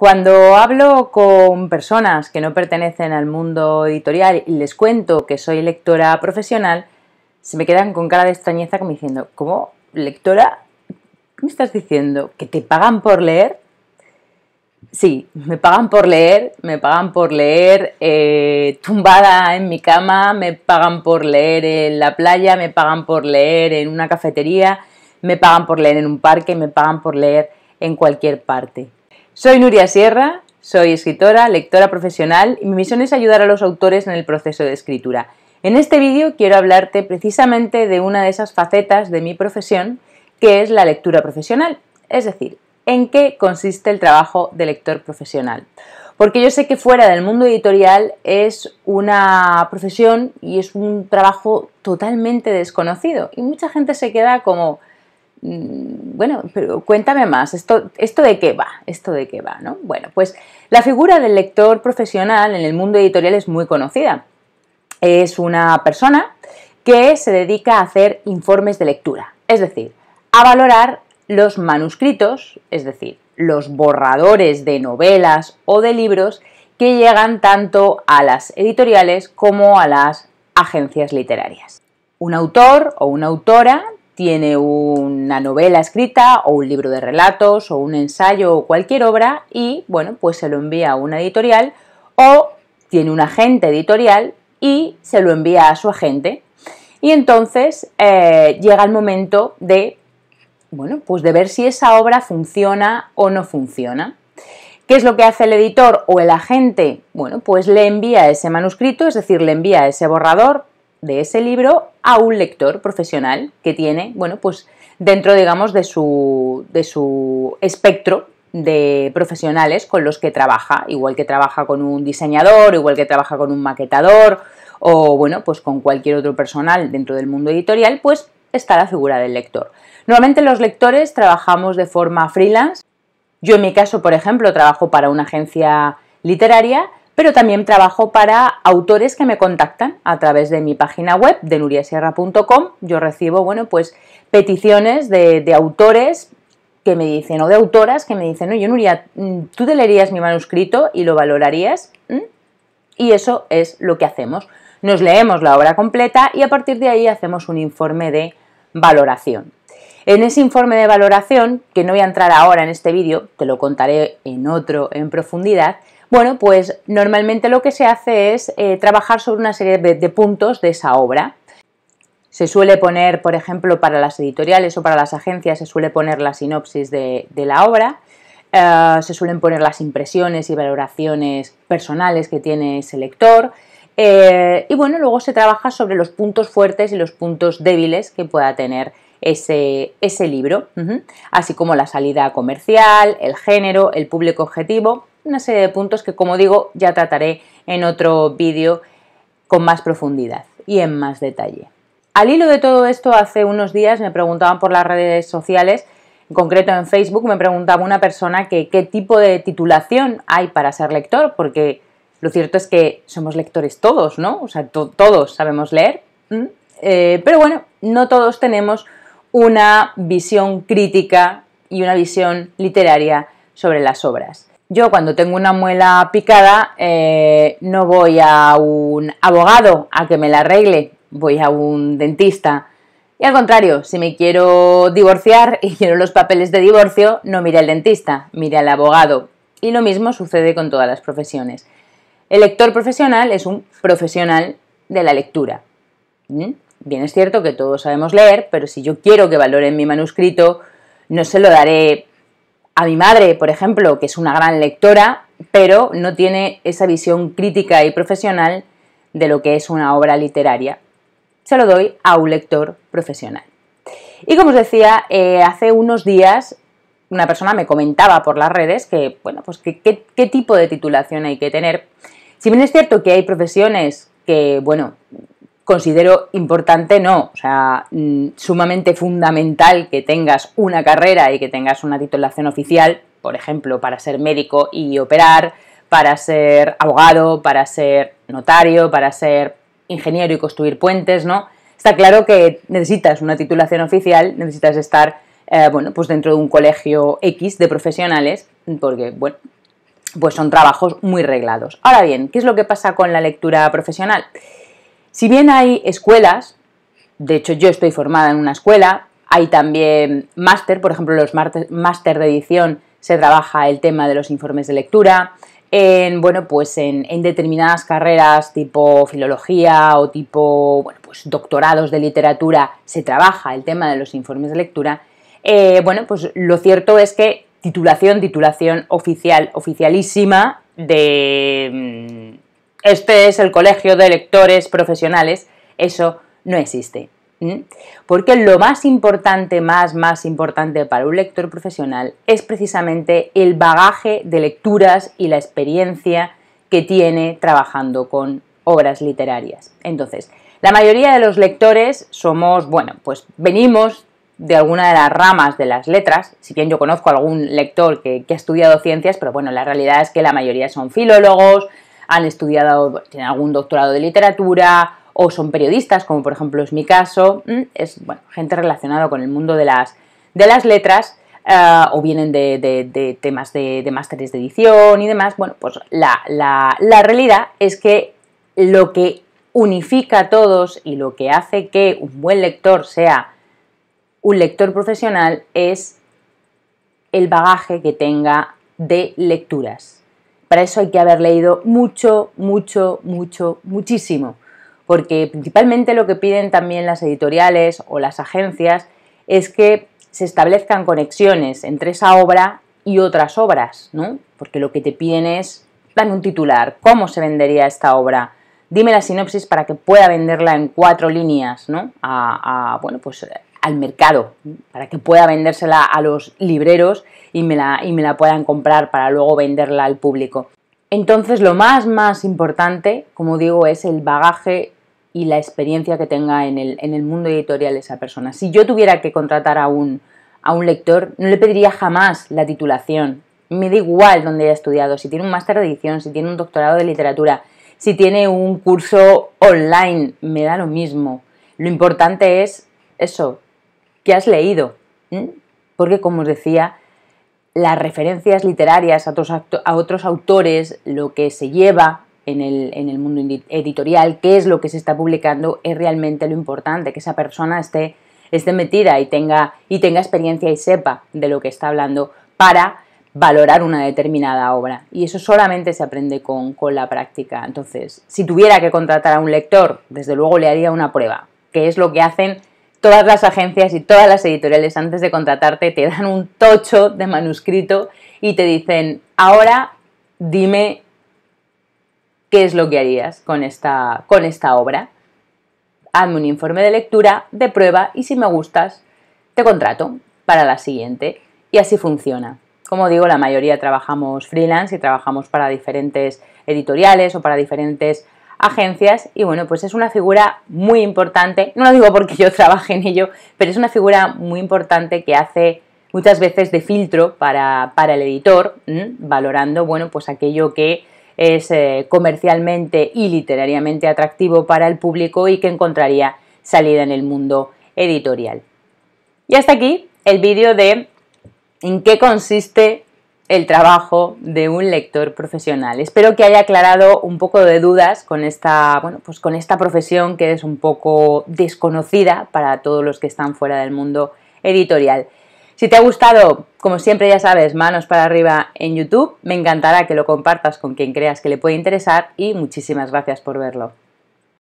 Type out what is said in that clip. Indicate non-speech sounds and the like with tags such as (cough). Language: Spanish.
Cuando hablo con personas que no pertenecen al mundo editorial y les cuento que soy lectora profesional, se me quedan con cara de extrañeza como diciendo, ¿cómo? ¿Lectora? ¿Qué me estás diciendo? ¿Que te pagan por leer? Sí, me pagan por leer, me pagan por leer eh, tumbada en mi cama, me pagan por leer en la playa, me pagan por leer en una cafetería, me pagan por leer en un parque, me pagan por leer en cualquier parte. Soy Nuria Sierra, soy escritora, lectora profesional y mi misión es ayudar a los autores en el proceso de escritura. En este vídeo quiero hablarte precisamente de una de esas facetas de mi profesión que es la lectura profesional, es decir, en qué consiste el trabajo de lector profesional. Porque yo sé que fuera del mundo editorial es una profesión y es un trabajo totalmente desconocido y mucha gente se queda como Mm, bueno, pero cuéntame más, ¿esto, ¿esto de qué va? ¿Esto de qué va? ¿no? Bueno, pues la figura del lector profesional en el mundo editorial es muy conocida. Es una persona que se dedica a hacer informes de lectura, es decir, a valorar los manuscritos, es decir, los borradores de novelas o de libros que llegan tanto a las editoriales como a las agencias literarias. Un autor o una autora tiene una novela escrita o un libro de relatos o un ensayo o cualquier obra y, bueno, pues se lo envía a una editorial o tiene un agente editorial y se lo envía a su agente. Y entonces eh, llega el momento de, bueno, pues de ver si esa obra funciona o no funciona. ¿Qué es lo que hace el editor o el agente? Bueno, pues le envía ese manuscrito, es decir, le envía ese borrador de ese libro a un lector profesional que tiene, bueno, pues dentro, digamos, de su, de su espectro de profesionales con los que trabaja, igual que trabaja con un diseñador, igual que trabaja con un maquetador o, bueno, pues con cualquier otro personal dentro del mundo editorial, pues está la figura del lector. Normalmente los lectores trabajamos de forma freelance. Yo en mi caso, por ejemplo, trabajo para una agencia literaria pero también trabajo para autores que me contactan a través de mi página web de nuriasierra.com. Yo recibo, bueno, pues peticiones de, autores que me dicen, o de autoras que me dicen, oye Nuria, mm, tú te leerías mi manuscrito y lo valorarías. ¿Mm? Y eso es lo que hacemos. Nos leemos la obra completa y a partir de ahí hacemos un informe de valoración. En ese informe de valoración, que no voy a entrar ahora en este vídeo, te lo contaré en otro en profundidad, bueno, pues normalmente lo que se hace es eh, trabajar sobre una serie de, puntos de esa obra. Se suele poner, por ejemplo, para las editoriales o para las agencias, se suele poner la sinopsis de, la obra, eh, se suelen poner las impresiones y valoraciones personales que tiene ese lector, eh, y bueno, luego se trabaja sobre los puntos fuertes y los puntos débiles que pueda tener ese, libro, así como la salida comercial, el género, el público objetivo, una serie de puntos que, como digo, ya trataré en otro vídeo con más profundidad y en más detalle. Al hilo de todo esto, hace unos días me preguntaban por las redes sociales, en concreto en Facebook, me preguntaba una persona que qué tipo de titulación hay para ser lector, porque lo cierto es que somos lectores todos, ¿no? O sea, todos sabemos leer, eh, pero bueno, no todos tenemos una visión crítica y una visión literaria sobre las obras yo cuando tengo una muela picada eh, no voy a un abogado a que me la arregle, voy a un dentista. Y al contrario, si me quiero divorciar (laughs) y quiero los papeles de divorcio, no mire al dentista, mire al abogado. Y lo mismo sucede con todas las profesiones. El lector profesional es un profesional de la lectura. ¿Mm? Bien es cierto que todos sabemos leer, pero si yo quiero que valoren mi manuscrito, no se lo daré a mi madre, por ejemplo, que es una gran lectora, pero no tiene esa visión crítica y profesional de lo que es una obra literaria. Se lo doy a un lector profesional. Y como os decía, eh, hace unos días una persona me comentaba por las redes que, bueno, pues qué tipo de titulación hay que tener. Si bien es cierto que hay profesiones que, bueno, considero importante, no, o sea, mm, sumamente fundamental que tengas una carrera y que tengas una titulación oficial, por ejemplo, para ser médico y operar, para ser abogado, para ser notario, para ser ingeniero y construir puentes, ¿no? Está claro que necesitas una titulación oficial, necesitas estar, eh, bueno, pues dentro de un colegio X de profesionales, porque, bueno, pues son trabajos muy reglados. Ahora bien, ¿qué es lo que pasa con la lectura profesional? Si bien hay escuelas, de hecho yo estoy formada en una escuela, hay también máster, por ejemplo, los máster de edición se trabaja el tema de los informes de lectura, en, bueno, pues en, determinadas carreras tipo filología o tipo, pues doctorados de literatura se trabaja el tema de los informes de lectura, eh, bueno, pues lo cierto es que titulación, titulación oficial, oficialísima de, mm, este es el colegio de lectores profesionales, eso no existe. Porque lo más importante, más, más importante para un lector profesional es precisamente el bagaje de lecturas y la experiencia que tiene trabajando con obras literarias. Entonces, la mayoría de los lectores somos, bueno, pues venimos de alguna de las ramas de las letras, si bien yo conozco algún lector que, que, ha estudiado ciencias, pero bueno, la realidad es que la mayoría son filólogos, han estudiado, tienen algún doctorado de literatura o son periodistas, como por ejemplo es mi caso, mm, es bueno, gente relacionada con el mundo de las, de las letras eh, o vienen de, temas de, másteres de edición y demás. Bueno, pues la realidad es que lo que unifica a todos y lo que hace que un buen lector sea un lector profesional es el bagaje que tenga de lecturas, para eso hay que haber leído mucho, mucho, mucho, muchísimo, porque principalmente lo que piden también las editoriales o las agencias es que se establezcan conexiones entre esa obra y otras obras, ¿no? Porque lo que te piden es, dame un titular, ¿cómo se vendería esta obra? Dime la sinopsis para que pueda venderla en cuatro líneas, ¿no? A, bueno, pues al mercado para que pueda vendérsela a los libreros y me, la, y me la puedan comprar para luego venderla al público. Entonces lo más más importante, como digo, es el bagaje y la experiencia que tenga en el, mundo editorial esa persona. Si yo tuviera que contratar a un, a un lector, no le pediría jamás la titulación. Me da igual dónde haya estudiado, si tiene un máster de edición, si tiene un doctorado de literatura, si tiene un curso online, me da lo mismo. Lo importante es eso, ya has leído. Porque, como os decía, las referencias literarias a otros, a otros autores, lo que se lleva en el, mundo editorial, qué es lo que se está publicando, es realmente lo importante, que esa persona esté, esté metida y tenga, y tenga experiencia y sepa de lo que está hablando para valorar una determinada obra. Y eso solamente se aprende con, con, la práctica. Entonces, si tuviera que contratar a un lector, desde luego le haría una prueba, que es lo que hacen todas las agencias y todas las editoriales antes de contratarte te dan un tocho de manuscrito y te dicen, ahora dime qué es lo que harías con esta, con esta obra. Hazme un informe de lectura, de prueba y si me gustas, te contrato para la siguiente. Y así funciona. Como digo, la mayoría trabajamos freelance y trabajamos para diferentes editoriales o para diferentes agencias y bueno, pues es una figura muy importante, no lo digo porque (laughs) yo trabaje en ello, pero es una figura muy importante que hace muchas veces de filtro para, el editor, valorando bueno, pues aquello que es eh, comercialmente y literariamente atractivo para el público y que encontraría salida en el mundo editorial. Y hasta aquí el vídeo de en qué consiste el trabajo de un lector profesional. Espero que haya aclarado un poco de dudas con esta, bueno, pues con esta profesión que es un poco desconocida para todos los que están fuera del mundo editorial. Si te ha gustado, como siempre ya sabes, manos para arriba en YouTube, me encantará que lo compartas con quien creas que le puede interesar y muchísimas gracias por verlo.